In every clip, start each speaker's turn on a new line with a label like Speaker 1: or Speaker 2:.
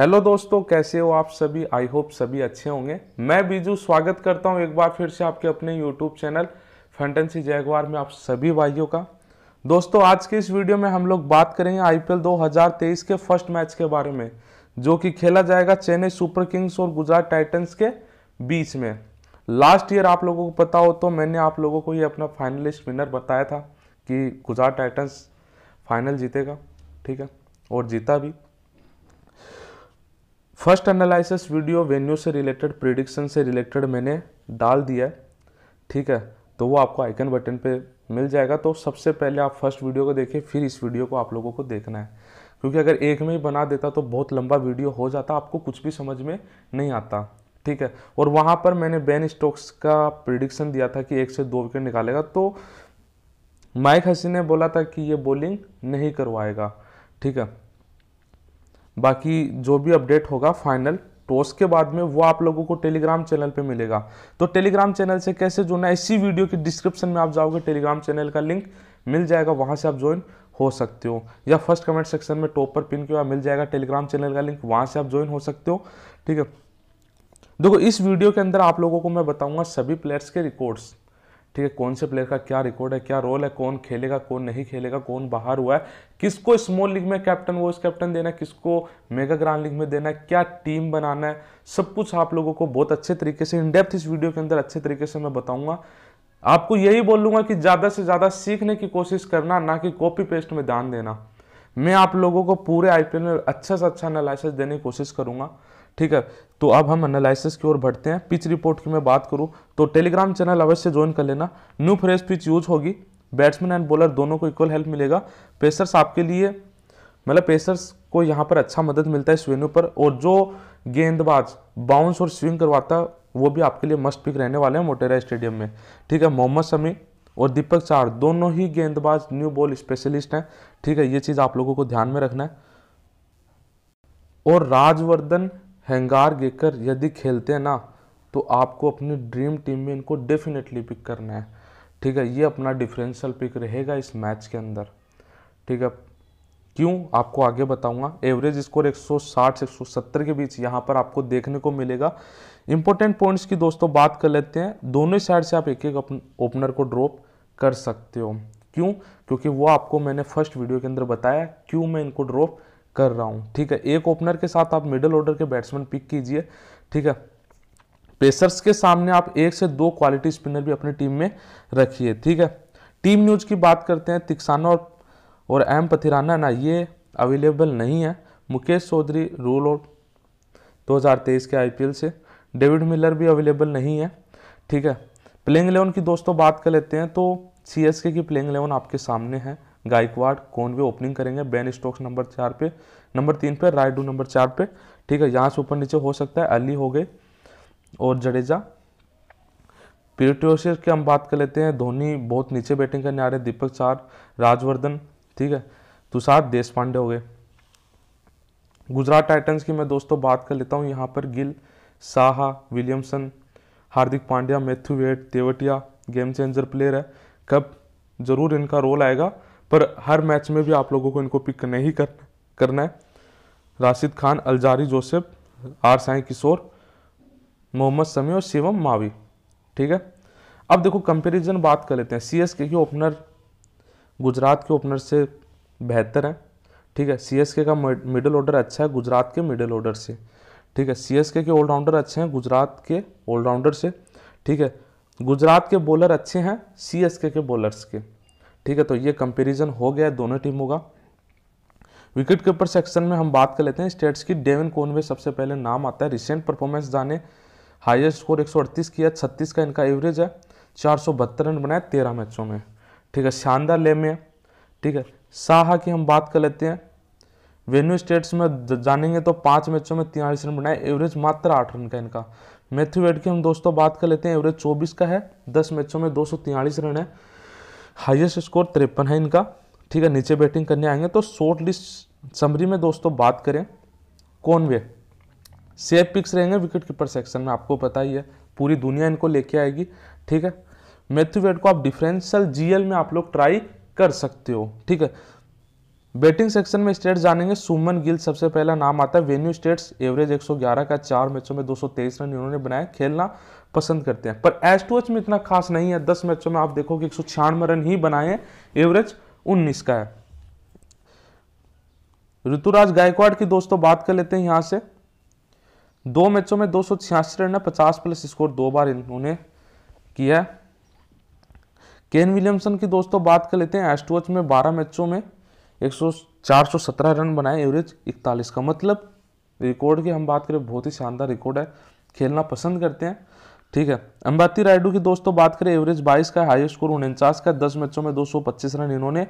Speaker 1: hello दोस्तों कैसे हो आप सभी आई होप सभी अच्छे होंगे मैं बीजू स्वागत करता हूं एक बार फिर से आपके अपने यूट्यूब चैनल फैंटेंसी जयगवार में आप सभी भाइयों का दोस्तों आज के इस वीडियो में हम लोग बात करेंगे आईपीएल 2023 के फर्स्ट मैच के बारे में जो कि खेला जाएगा चेन्नई सुपर किंग्स और गुजरात टाइटन्स के बीच में लास्ट ईयर आप लोगों को पता हो तो मैंने आप लोगों को ये अपना फाइनलिस्ट विनर बताया था कि गुजरात टाइटन्स फाइनल जीतेगा ठीक है और जीता भी फर्स्ट एनालिसिस वीडियो वेन्यू से रिलेटेड प्रिडिक्शन से रिलेटेड मैंने डाल दिया है ठीक है तो वो आपको आइकन बटन पे मिल जाएगा तो सबसे पहले आप फर्स्ट वीडियो को देखें फिर इस वीडियो को आप लोगों को देखना है क्योंकि अगर एक में ही बना देता तो बहुत लंबा वीडियो हो जाता आपको कुछ भी समझ में नहीं आता ठीक है और वहाँ पर मैंने बेन स्टोक्स का प्रिडिक्शन दिया था कि एक से दो विकेट निकालेगा तो माइक हसी ने बोला था कि ये बॉलिंग नहीं करवाएगा ठीक है बाकी जो भी अपडेट होगा फाइनल तो के बाद में वो आप लोगों को टेलीग्राम चैनल पे मिलेगा तो टेलीग्राम चैनल से कैसे जुड़ना इसी वीडियो के डिस्क्रिप्शन में आप जाओगे टेलीग्राम चैनल का लिंक मिल जाएगा वहाँ से आप ज्वाइन हो सकते हो या फर्स्ट कमेंट सेक्शन में टॉप पर पिन किया मिल जाएगा टेलीग्राम चैनल का लिंक वहाँ से आप ज्वाइन हो सकते हो ठीक है देखो इस वीडियो के अंदर आप लोगों को मैं बताऊंगा सभी प्लेयर्स के रिकॉर्ड्स ठीक है कौन से प्लेयर का क्या रिकॉर्ड है क्या रोल है कौन खेलेगा कौन नहीं खेलेगा कौन बाहर हुआ है किसको स्मॉल लीग में कैप्टन वाइस कैप्टन देना है किसको मेगा ग्रांड लीग में देना है क्या टीम बनाना है सब कुछ आप लोगों को बहुत अच्छे तरीके से इनडेप्थ इस वीडियो के अंदर अच्छे तरीके से मैं बताऊंगा आपको यही बोलूँगा कि ज़्यादा से ज़्यादा सीखने की कोशिश करना ना कि कॉपी पेस्ट में ध्यान देना मैं आप लोगों को पूरे आईपीएल में अच्छा से अच्छा एनालिसिस देने की कोशिश करूंगा ठीक है तो अब हम एनालिसिस की ओर बढ़ते हैं पिच रिपोर्ट की मैं बात करूँ तो टेलीग्राम चैनल अवश्य ज्वाइन कर लेना न्यू फ्रेश पिच यूज होगी बैट्समैन एंड बॉलर दोनों को इक्वल हेल्प मिलेगा पेसर्स आपके लिए मतलब पेसर्स को यहाँ पर अच्छा मदद मिलता है इस पर और जो गेंदबाज बाउंस और स्विंग करवाता वो भी आपके लिए मस्ट पिक रहने वाले हैं मोटेरा स्टेडियम में ठीक है मोहम्मद शमी और दीपक चार दोनों ही गेंदबाज न्यू बॉल स्पेशलिस्ट हैं ठीक है ये चीज़ आप लोगों को ध्यान में रखना है और राजवर्धन हैंगार गेकर यदि खेलते हैं ना तो आपको अपनी ड्रीम टीम में इनको डेफिनेटली पिक करना है ठीक है ये अपना डिफरेंशियल पिक रहेगा इस मैच के अंदर ठीक है क्यों आपको आगे बताऊंगा एवरेज स्कोर 160 से 170 के बीच यहाँ पर आपको देखने को मिलेगा इंपॉर्टेंट पॉइंट्स की दोस्तों बात कर लेते हैं दोनों साइड से आप एक एक ओपनर को ड्रॉप कर सकते हो क्यों क्योंकि वो आपको मैंने फर्स्ट वीडियो के अंदर बताया क्यों मैं इनको ड्रॉप कर रहा हूँ ठीक है एक ओपनर के साथ आप मिडल ऑर्डर के बैट्समैन पिक कीजिए ठीक है पेसर्स के सामने आप एक से दो क्वालिटी स्पिनर भी अपनी टीम में रखिए ठीक है टीम न्यूज की बात करते हैं तिक्साना और और एम पथिराना ना ये अवेलेबल नहीं है मुकेश चौधरी रूल आउट 2023 के आईपीएल से डेविड मिलर भी अवेलेबल नहीं है ठीक है प्लेइंग इलेवन की दोस्तों बात कर लेते हैं तो सी की प्लेइंग इलेवन आपके सामने है गायकवाड कौनवे ओपनिंग करेंगे बेन स्टोक्स नंबर चार पे नंबर तीन पे राइडू नंबर चार पे ठीक है यहाँ से ऊपर नीचे हो सकता है अली हो गए और जडेजा पीटीओसिस की हम बात कर लेते हैं धोनी बहुत नीचे बैटिंग करने आ रहे हैं दीपक चार राजवर्धन ठीक है तुषार देश हो गए गुजरात टाइटन्स की मैं दोस्तों बात कर लेता हूँ यहाँ पर Gill Saha Williamson Hardik Pandya Matthew Wade Tewatia game changer player है कब जरूर इनका रोल आएगा पर हर मैच में भी आप लोगों को इनको पिक नहीं कर, करना है राशिद खान अलजारी जोसेफ आर साई किशोर मोहम्मद समी और शिवम मावी ठीक है अब देखो कंपैरिजन बात कर लेते हैं C S K opener Gujarat के ओपनर से बेहतर हैं ठीक है सी एस के का मिडिल ऑर्डर अच्छा है गुजरात के मिडिल ऑर्डर से ठीक है सी एस के ऑलराउंडर अच्छे हैं गुजरात के ऑलराउंडर से ठीक है गुजरात के बॉलर अच्छे हैं सी एस के बॉलर्स के ठीक है तो ये कंपेरिजन हो गया दोनों टीमों का विकेट कीपर सेक्शन में हम बात कर लेते हैं स्टेट्स की डेविन कोनवे सबसे पहले नाम आता है रिसेंट परफॉर्मेंस जाने हाईएस्ट स्कोर 138 किया 36 का इनका एवरेज है चार रन बनाए तेरह मैचों में ठीक है शानदार ले में ठीक है साहा की हम बात कर लेते हैं वेन्यू स्टेट्स में जानेंगे तो पाँच मैचों में तिरालीस रन बनाए एवरेज मात्र आठ रन का इनका मैथ्यू वेड की हम दोस्तों बात कर लेते हैं एवरेज चौबीस का है दस मैचों में दो रन है हाईएस्ट स्कोर तिरपन है इनका ठीक है नीचे बैटिंग करने आएंगे तो शॉर्ट लिस्ट समरी में दोस्तों बात करें कौन वे सेफ पिक्स रहेंगे विकेट कीपर सेक्शन में आपको पता ही है पूरी दुनिया इनको लेके आएगी ठीक है मैथ्यू वेट को आप डिफरेंशियल जीएल में आप लोग ट्राई कर सकते हो ठीक है बैटिंग सेक्शन में स्टेट्स जानेंगे सुमन गिल सबसे पहला नाम आता है वेन्यू स्टेट्स एवरेज 111 का चार मैचों में 223 रन इन्होंने बनाया खेलना पसंद करते हैं पर एस टू एच में इतना खास नहीं है 10 मैचों में आप कि एक रन ही बनाए हैं एवरेज 19 का है ऋतुराज गायकवाड़ की दोस्तों बात कर लेते हैं यहां से दो मैचों में दो रन है पचास प्लस स्कोर दो बार इन्होंने किया केन विलियमसन की दोस्तों बात कर लेते हैं एस में बारह मैचों में एक सौ चार सौ सत्रह रन बनाए एवरेज इकतालीस का मतलब रिकॉर्ड की हम बात करें बहुत ही शानदार रिकॉर्ड है खेलना पसंद करते हैं ठीक है अंबाती रायडू की दोस्तों बात करें एवरेज 22 का हाईएस्ट स्कोर उनचास का 10 मैचों में 225 रन इन्होंने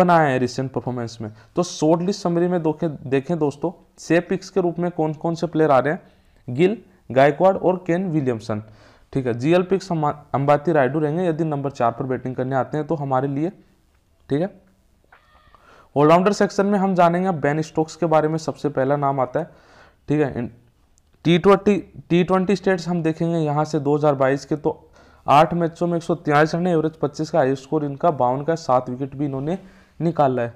Speaker 1: बनाए हैं रिसेंट परफॉर्मेंस में तो शॉर्ट लिस्ट समरी में देखें दोस्तों से पिक्स के रूप में कौन कौन से प्लेयर आ रहे हैं गिल गायकवाड और केन विलियमसन ठीक है जीएल पिक्स अंबाती रायडू रहेंगे यदि नंबर चार पर बैटिंग करने आते हैं तो हमारे लिए ठीक है ऑलराउंडर सेक्शन में हम जानेंगे बैन स्टोक्स के बारे में सबसे पहला नाम आता है ठीक है T twenty T twenty stats हम देखेंगे यहाँ से 2022 के तो आठ मैचों में एक सौ तिहाई रन एवरेज पच्चीस का हाई स्कोर इनका बावन का सात विकेट भी इन्होंने निकाला है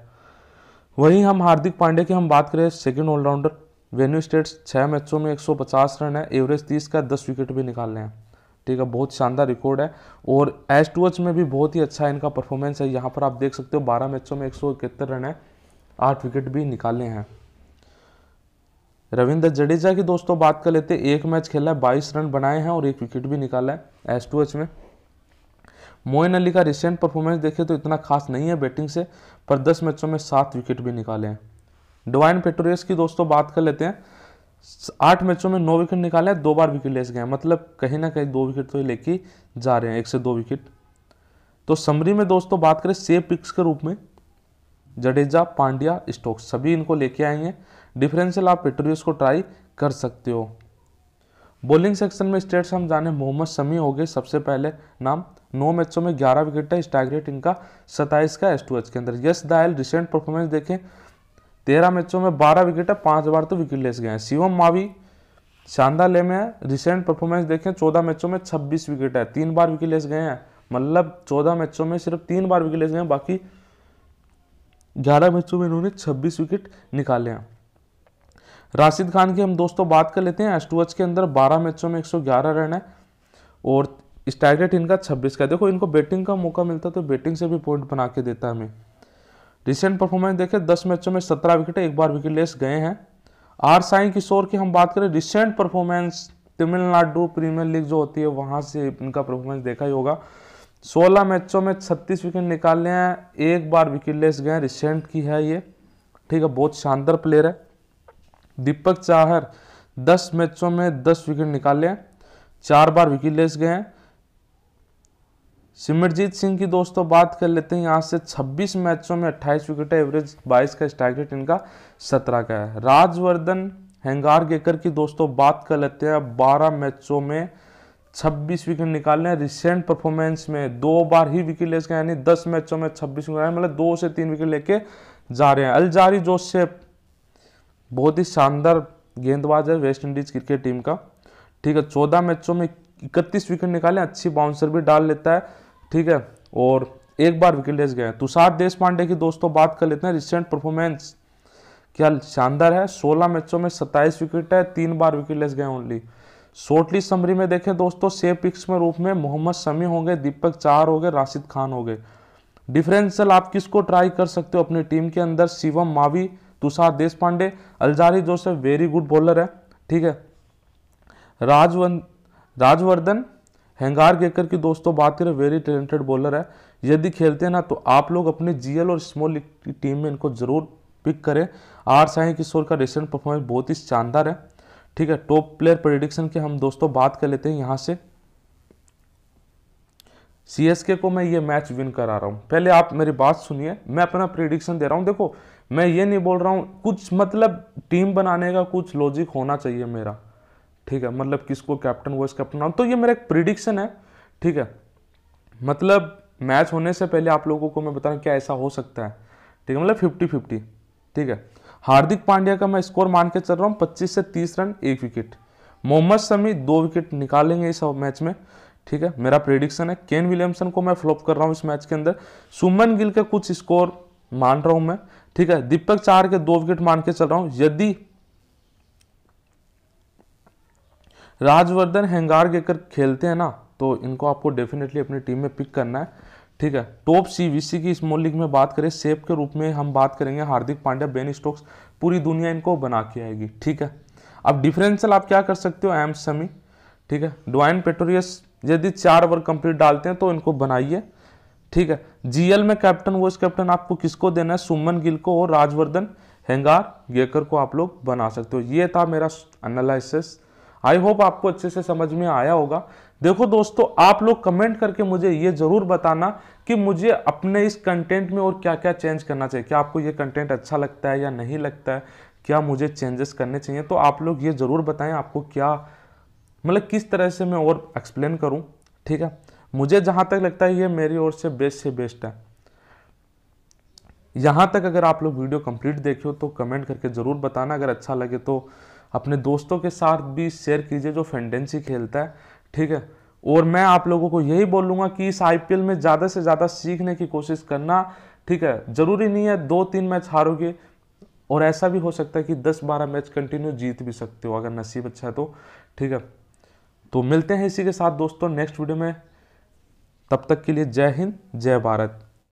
Speaker 1: वहीं हम हार्दिक पांडे की हम बात करें सेकेंड ऑलराउंडर वेन्यू स्टेट्स छः मैचों में एक रन है एवरेज तीस का दस विकेट भी निकाल रहे हैं ठीक है बहुत शानदार रिकॉर्ड है और एस टू एच में भी बहुत ही अच्छा इनका परफॉर्मेंस है यहाँ पर आप देख सकते हो बारह मैचों में एक सौ इकहत्तर रन है आठ विकेट भी निकाले हैं रविंद्र जडेजा की दोस्तों बात कर लेते एक मैच खेला है बाईस रन बनाए हैं और एक विकेट भी निकाला है एस टू एच में मोइन अली का रिसेंट परफॉर्मेंस देखे तो इतना खास नहीं है बैटिंग से पर दस मैचों में सात विकेट भी निकाले हैं डिवाइन पेट्रोरियस की दोस्तों बात कर लेते हैं आठ मैचों में नौ विकेट निकाले हैं दो बार विकेट ले गए मतलब कहीं ना कहीं दो विकेट तो लेके जा रहे हैं एक से दो विकेट तो समरी में दोस्तों बात करें सेव पिक्स के रूप में जडेजा पांड्या स्टोक्स सभी इनको लेके आएंगे डिफरेंशियल आप पेट्रोलियस को ट्राई कर सकते हो बॉलिंग सेक्शन में स्टेट्स हम जाने मोहम्मद शमी हो गए सबसे पहले नाम नौ मैचों में ग्यारह विकेट है स्ट्राइक रेट इनका सताइस का एस के अंदर यस दायल रिसेंट परफॉर्मेंस देखें तेरह मैचों में बारह विकेट है पांच बार तो विकेट लेस गए हैं शिवम मावी शानदार ले में है रिसेंट परफॉर्मेंस देखें चौदह मैचों में छब्बीस विकेट है तीन बार विकेट लेस गए हैं मतलब चौदह मैचों में सिर्फ तीन बार विकेट लेस गए हैं बाकी ग्यारह मैचों में इन्होंने छब्बीस विकेट निकाले हैं राशिद खान की हम दोस्तों बात कर लेते हैं एस टू एच के अंदर बारह मैचों में एक सौ ग्यारह रन है और स्ट्राइक इनका छब्बीस का देखो इनको बैटिंग का मौका मिलता है तो बैटिंग से भी पॉइंट बना के देता है हमें रिसेंट परफॉर्मेंस देखें दस मैचों में सत्रह विकेट एक बार विकेट लेस गए हैं आर साई किशोर की हम बात करें recent performance Tamil Nadu premier league जो होती है वहाँ से इनका परफॉर्मेंस देखा ही होगा 16 मैचों में 36 विकेट निकाले हैं एक बार विकेट लेस गए रिसेंट की है ये ठीक है बहुत शानदार प्लेयर है दीपक चाहर 10 मैचों में 10 विकेट निकाले हैं चार बार विकेट लेस गए हैं सिमरजीत सिंह की दोस्तों बात कर लेते हैं यहाँ से 26 मैचों में 28 विकेट है एवरेज 22 का स्ट्राइक रेट इनका 17 का है राजवर्धन हैंगार गेकर की दोस्तों बात कर लेते हैं 12 मैचों में 26 विकेट निकालने हैं रिसेंट परफॉर्मेंस में दो बार ही विकेट ले सके यानी 10 मैचों में 26 विकेट मतलब दो से तीन विकेट लेके जा रहे हैं अलजारी जोश बहुत ही शानदार गेंदबाज है वेस्ट इंडीज क्रिकेट टीम का ठीक है चौदह मैचों में इकतीस विकेट निकाले अच्छी बाउंसर भी डाल लेता है ठीक है और एक बार विकेटलेस गए तुषार देश पांडे की दोस्तों बात कर लेते हैं रिसेंट परफॉर्मेंस क्या शानदार है 16 मैचों में 27 विकेट है तीन बार विकेट लेस गए ओनली शॉर्टली समरी में देखें दोस्तों सेव पिक्स में रूप में मोहम्मद शमी होंगे दीपक चार हो गए राशिद खान हो गए डिफरेंशियल आप किसको ट्राई कर सकते हो अपनी टीम के अंदर Shivam Mavi Tushar Deshpande Alzarri Joseph very good bowler है ठीक है राजवन राजवर्धन हैंगार गेकर की दोस्तों बात करें वेरी टैलेंटेड बॉलर है यदि खेलते हैं ना तो आप लोग अपने जीएल और स्मॉल लीग की टीम में इनको ज़रूर पिक करें आर साई किशोर का रिसेंट परफॉर्मेंस बहुत ही शानदार है ठीक है टॉप प्लेयर प्रडिक्शन की हम दोस्तों बात कर लेते हैं यहाँ से सी को मैं ये मैच विन करा रहा हूँ पहले आप मेरी बात सुनिए मैं अपना प्रिडिक्शन दे रहा हूँ देखो मैं ये नहीं बोल रहा हूँ कुछ मतलब टीम बनाने का कुछ लॉजिक होना चाहिए मेरा ठीक है मतलब किसको कैप्टन वॉइस कैप्टन तो ये मेरा एक प्रिडिक्शन है ठीक है मतलब मैच होने से पहले आप लोगों को मैं बता रहा क्या ऐसा हो सकता है ठीक है मतलब फिफ्टी फिफ्टी ठीक है हार्दिक पांड्या का मैं स्कोर मान के चल रहा हूँ पच्चीस से तीस रन एक विकेट मोहम्मद शमी दो विकेट निकालेंगे इस मैच में ठीक है मेरा प्रेडिक्शन है केन विलियमसन को मैं फ्लॉप कर रहा हूँ इस मैच के अंदर सुमन गिल का कुछ स्कोर मान रहा हूँ मैं ठीक है दीपक चार के दो विकेट मान के चल रहा हूँ यदि राजवर्धन हैंगार कर खेलते हैं ना तो इनको आपको डेफिनेटली अपनी टीम में पिक करना है ठीक है टॉप सीवीसी की स्मॉल लीग में बात करें सेफ के रूप में हम बात करेंगे हार्दिक पांड्या बेन स्टोक्स पूरी दुनिया इनको बना के आएगी ठीक है अब डिफरेंशियल आप क्या कर सकते हो एम समी ठीक है डोइन पेटोरियस यदि चार ओवर कंप्लीट डालते हैं तो इनको बनाइए ठीक है जीएल में कैप्टन वो कैप्टन आपको किसको देना है सुमन गिल को और राजवर्धन हेंगार गेकर को आप लोग बना सकते हो ये था मेरा एनालिसिस आई होप आपको अच्छे से समझ में आया होगा देखो दोस्तों आप लोग कमेंट करके मुझे ये ज़रूर बताना कि मुझे अपने इस कंटेंट में और क्या क्या चेंज करना चाहिए क्या आपको ये कंटेंट अच्छा लगता है या नहीं लगता है क्या मुझे चेंजेस करने चाहिए तो आप लोग ये ज़रूर बताएं आपको क्या मतलब किस तरह से मैं और एक्सप्लेन करूं ठीक है मुझे जहाँ तक लगता है ये मेरी ओर से बेस्ट से बेस्ट है यहाँ तक अगर आप लोग वीडियो कंप्लीट देखे हो तो कमेंट करके ज़रूर बताना अगर अच्छा लगे तो अपने दोस्तों के साथ भी शेयर कीजिए जो फेंडेंसी खेलता है ठीक है और मैं आप लोगों को यही बोलूँगा कि इस आईपीएल में ज़्यादा से ज़्यादा सीखने की कोशिश करना ठीक है ज़रूरी नहीं है दो तीन मैच हारोगे और ऐसा भी हो सकता है कि दस बारह मैच कंटिन्यू जीत भी सकते हो अगर नसीब अच्छा है तो ठीक है तो मिलते हैं इसी के साथ दोस्तों नेक्स्ट वीडियो में तब तक के लिए जय हिंद जय भारत